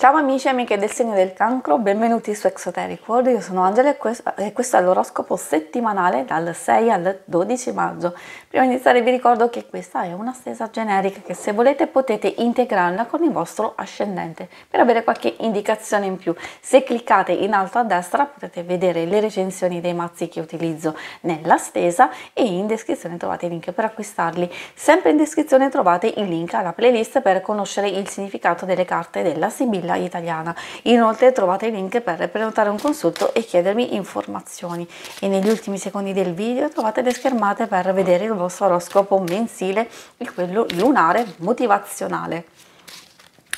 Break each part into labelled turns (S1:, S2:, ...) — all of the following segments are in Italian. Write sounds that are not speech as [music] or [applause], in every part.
S1: Ciao amici e amiche del segno del cancro, benvenuti su Exoteric World, io sono Angela e questo è l'oroscopo settimanale dal 6 al 12 maggio. Prima di iniziare vi ricordo che questa è una stesa generica che se volete potete integrarla con il vostro ascendente per avere qualche indicazione in più. Se cliccate in alto a destra potete vedere le recensioni dei mazzi che utilizzo nella stesa e in descrizione trovate i link per acquistarli. Sempre in descrizione trovate il link alla playlist per conoscere il significato delle carte della Sibilla Sorella Italiana. Inoltre trovate i link per prenotare un consulto e chiedermi informazioni. E negli ultimi secondi del video trovate le schermate per vedere il vostro oroscopo mensile e quello lunare motivazionale.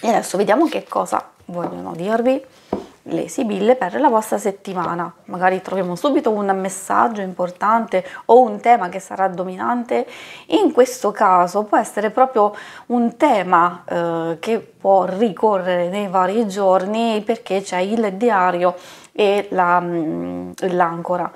S1: E adesso vediamo che cosa vogliono dirvi le Sibille per la vostra settimana. Magari troviamo subito un messaggio importante o un tema che sarà dominante. In questo caso può essere proprio un tema eh, che può ricorrere nei vari giorni perché c'è il diario e mm, l'ancora.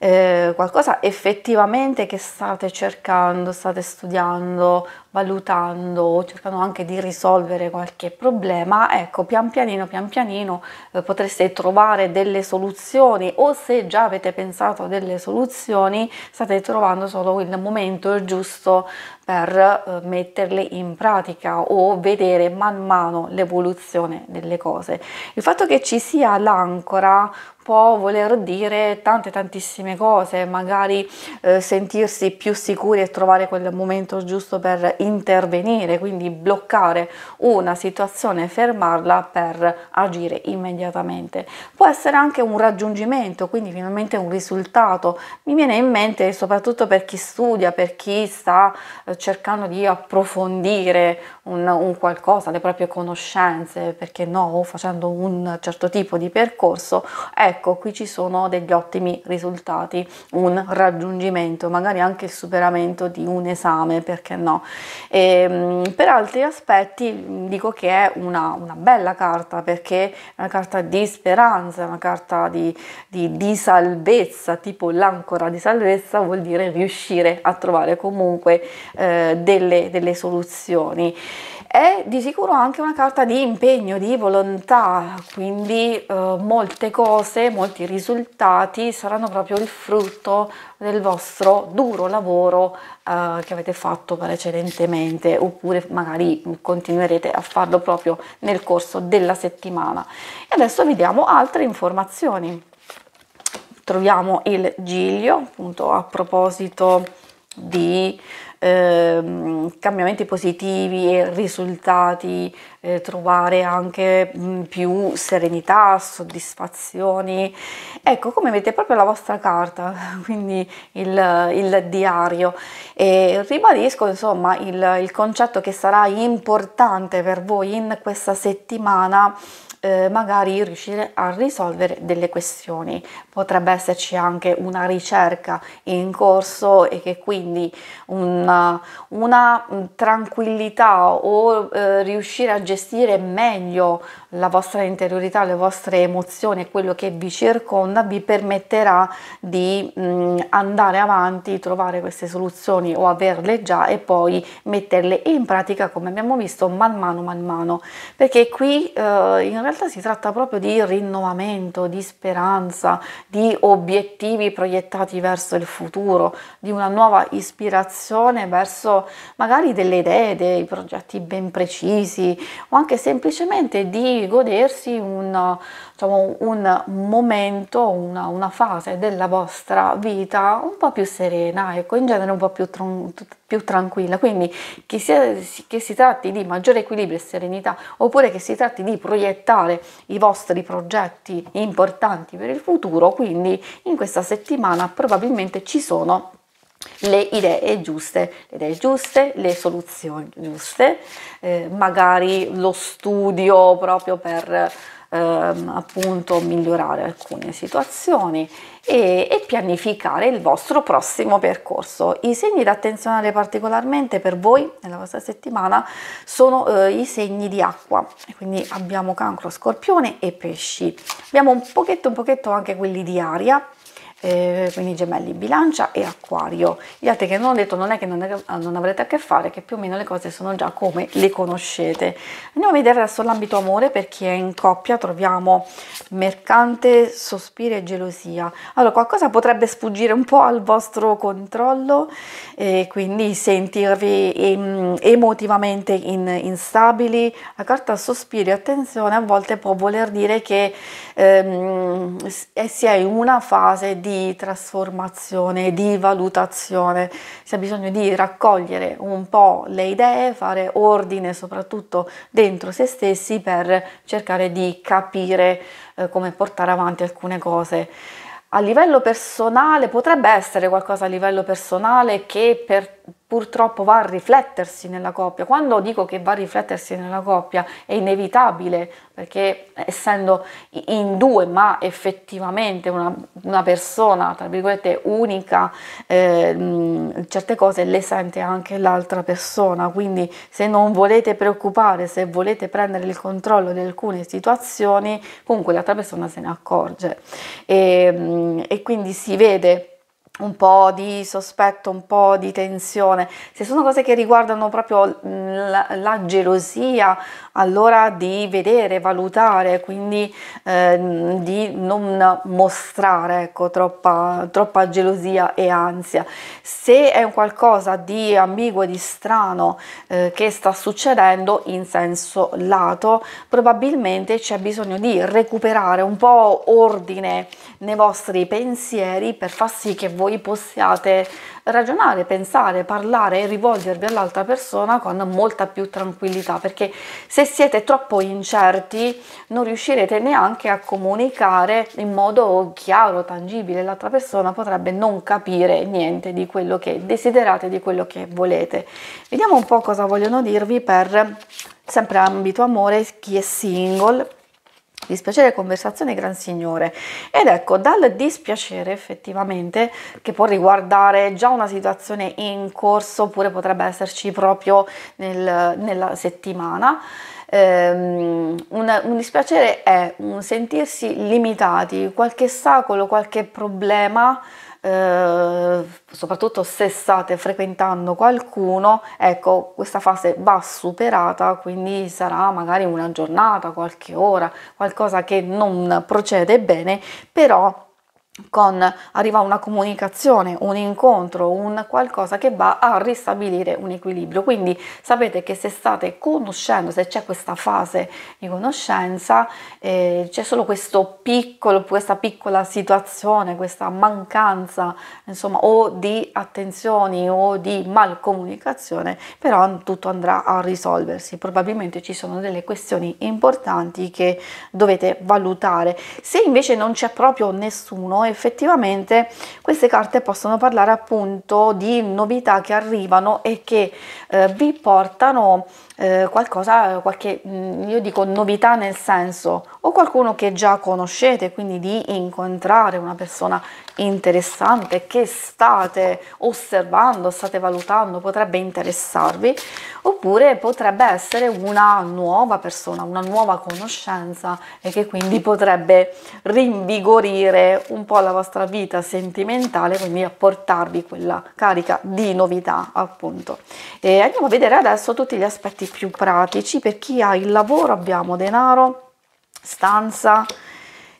S1: Eh, qualcosa effettivamente che state cercando, state studiando, valutando, cercando anche di risolvere qualche problema, ecco, pian pianino, pian pianino eh, potreste trovare delle soluzioni o se già avete pensato a delle soluzioni, state trovando solo il momento giusto per eh, metterle in pratica o vedere man mano l'evoluzione delle cose. Il fatto che ci sia l'ancora può voler dire tante tantissime cose, magari eh, sentirsi più sicuri e trovare quel momento giusto per intervenire, quindi bloccare una situazione fermarla per agire immediatamente. Può essere anche un raggiungimento, quindi finalmente un risultato. Mi viene in mente soprattutto per chi studia, per chi sta eh, cercando di approfondire un, un qualcosa, le proprie conoscenze, perché no, facendo un certo tipo di percorso, ecco ecco qui ci sono degli ottimi risultati, un raggiungimento, magari anche il superamento di un esame, perché no. E, ehm, per altri aspetti dico che è una, una, bella carta perché è una carta di speranza, una carta di, di, di salvezza, tipo l'ancora di salvezza vuol dire riuscire a trovare comunque eh, delle, delle soluzioni è di sicuro anche una carta di impegno, di volontà, quindi eh, molte cose, molti risultati saranno proprio il frutto del vostro duro lavoro eh, che avete fatto precedentemente oppure magari continuerete a farlo proprio nel corso della settimana. E adesso vediamo altre informazioni. Troviamo il Giglio, appunto a proposito di eh, cambiamenti positivi e risultati, eh, trovare anche mh, mm, più serenità, soddisfazioni. Ecco, come avete proprio la vostra carta, [laughs] quindi il, il diario. E ribadisco insomma il, il concetto che sarà importante per voi in questa settimana eh, magari riuscire a risolvere delle questioni. Potrebbe esserci anche una ricerca in corso e che quindi una, una mm, tranquillità o eh, riuscire a gestire meglio la vostra interiorità, le vostre emozioni, quello che vi circonda, vi permetterà di mh, mm, andare avanti, trovare queste soluzioni o averle già e poi metterle in pratica come abbiamo visto man mano man mano perché qui eh, in realtà realtà si tratta proprio di rinnovamento, di speranza, di obiettivi proiettati verso il futuro, di una nuova ispirazione verso magari delle idee, dei progetti ben precisi o anche semplicemente di godersi un, diciamo, un momento, una, una, fase della vostra vita un po' più serena, ecco, in genere un po' più tranquilla più tranquilla. Quindi che, sia, che si tratti di maggiore equilibrio e serenità oppure che si tratti di proiettare i vostri progetti importanti per il futuro, quindi in questa settimana probabilmente ci sono le idee giuste, le idee giuste, le soluzioni giuste, eh, magari lo studio proprio per ehm, appunto migliorare alcune situazioni e, e, pianificare il vostro prossimo percorso. I segni da attenzionare particolarmente per voi nella vostra settimana sono eh, i segni di acqua, quindi abbiamo cancro, scorpione e pesci. Abbiamo un pochetto, un pochetto anche quelli di aria, eh, quindi gemelli, bilancia e acquario. Gli altri che non ho detto non è che non, ah, non, avrete a che fare, che più o meno le cose sono già come le conoscete. Andiamo a vedere adesso l'ambito amore per chi è in coppia, troviamo mercante, sospiri e gelosia. Allora qualcosa potrebbe sfuggire un po' al vostro controllo e quindi sentirvi em, emotivamente in, instabili. La carta sospiri, attenzione, a volte può voler dire che ehm, eh, si è in una fase di di trasformazione, di valutazione, si ha bisogno di raccogliere un po' le idee, fare ordine soprattutto dentro se stessi per cercare di capire eh, come portare avanti alcune cose. A livello personale potrebbe essere qualcosa a livello personale che per purtroppo va a riflettersi nella coppia. Quando dico che va a riflettersi nella coppia è inevitabile, perché essendo in due, ma effettivamente una, una persona, tra virgolette, unica, eh, certe cose le sente anche l'altra persona. Quindi se non volete preoccupare, se volete prendere il controllo di alcune situazioni, comunque l'altra persona se ne accorge. E, ehm, e quindi si vede un po' di sospetto, un po' di tensione, se sono cose che riguardano proprio la, la gelosia, allora di vedere, valutare, quindi eh, di non mostrare ecco, troppa, troppa, gelosia e ansia. Se è un qualcosa di ambiguo di strano eh, che sta succedendo in senso lato, probabilmente c'è bisogno di recuperare un po' ordine nei vostri pensieri per far sì che voi voi possiate ragionare, pensare, parlare e rivolgervi all'altra persona con molta più tranquillità, perché se siete troppo incerti non riuscirete neanche a comunicare in modo chiaro, tangibile, l'altra persona potrebbe non capire niente di quello che desiderate, di quello che volete. Vediamo un po' cosa vogliono dirvi per sempre ambito amore chi è single dispiacere conversazione gran signore ed ecco dal dispiacere effettivamente che può riguardare già una situazione in corso oppure potrebbe esserci proprio nel, nella settimana Um, un, un, dispiacere è un sentirsi limitati, qualche ostacolo, qualche problema eh, soprattutto se state frequentando qualcuno, ecco, questa fase va superata, quindi sarà magari una giornata, qualche ora, qualcosa che non procede bene, però con arriva una comunicazione, un incontro, un qualcosa che va a ristabilire un equilibrio. Quindi sapete che se state conoscendo, se c'è questa fase di conoscenza, eh, c'è solo questo piccolo, questa piccola situazione, questa mancanza, insomma, o di attenzioni o di malcomunicazione, però tutto andrà a risolversi. Probabilmente ci sono delle questioni importanti che dovete valutare. Se invece non c'è proprio nessuno effettivamente queste carte possono parlare appunto di novità che arrivano e che eh, vi portano eh, qualcosa, qualche, mm, io dico novità nel senso, o qualcuno che già conoscete, quindi di incontrare una persona interessante che state osservando, state valutando, potrebbe interessarvi, oppure potrebbe essere una nuova persona, una nuova conoscenza e che quindi potrebbe rinvigorire un po' po' alla vostra vita sentimentale, quindi a portarvi quella carica di novità, appunto. E andiamo a vedere adesso tutti gli aspetti più pratici. Per chi ha il lavoro abbiamo denaro, stanza,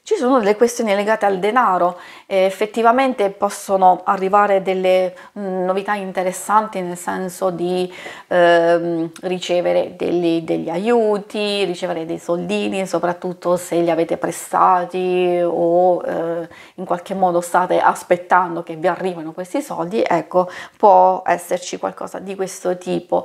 S1: ci sono delle questioni legate al denaro eh, effettivamente possono arrivare delle mm, novità interessanti nel senso di ehm, ricevere degli, degli, aiuti, ricevere dei soldini, soprattutto se li avete prestati o eh, in qualche modo state aspettando che vi arrivino questi soldi, ecco, può esserci qualcosa di questo tipo.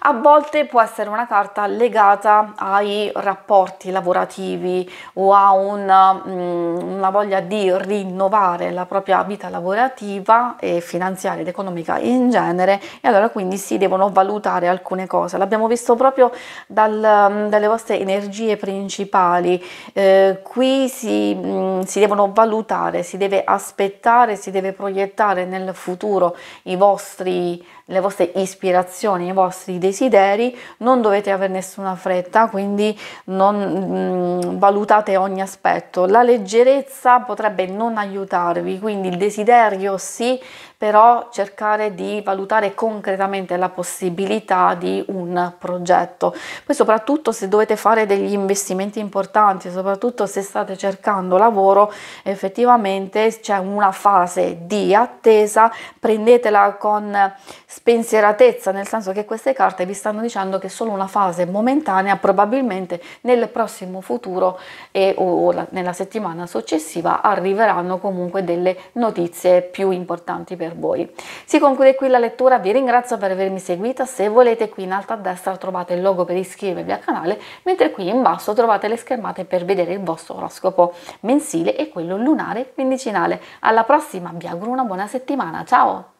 S1: A volte può essere una carta legata ai rapporti lavorativi o a una, mh, mm, una voglia di rinnovare migliorare la propria vita lavorativa e finanziaria ed economica in genere e allora quindi si devono valutare alcune cose. L'abbiamo visto proprio dal, mm, dalle vostre energie principali, eh, qui si, mh, mm, si devono valutare, si deve aspettare, si deve proiettare nel futuro i vostri le vostre ispirazioni, i vostri desideri, non dovete avere nessuna fretta, quindi non mh, mm, valutate ogni aspetto. La leggerezza potrebbe non aiutare aiutarvi, quindi il desiderio sì però cercare di valutare concretamente la possibilità di un progetto. Poi soprattutto se dovete fare degli investimenti importanti, soprattutto se state cercando lavoro, effettivamente c'è una fase di attesa, prendetela con spensieratezza, nel senso che queste carte vi stanno dicendo che è solo una fase momentanea, probabilmente nel prossimo futuro e, o nella settimana successiva arriveranno comunque delle notizie più importanti per per voi. Si conclude qui la lettura, vi ringrazio per avermi seguito, se volete qui in alto a destra trovate il logo per iscrivervi al canale, mentre qui in basso trovate le schermate per vedere il vostro oroscopo mensile e quello lunare quindicinale. Alla prossima, vi auguro una buona settimana, ciao!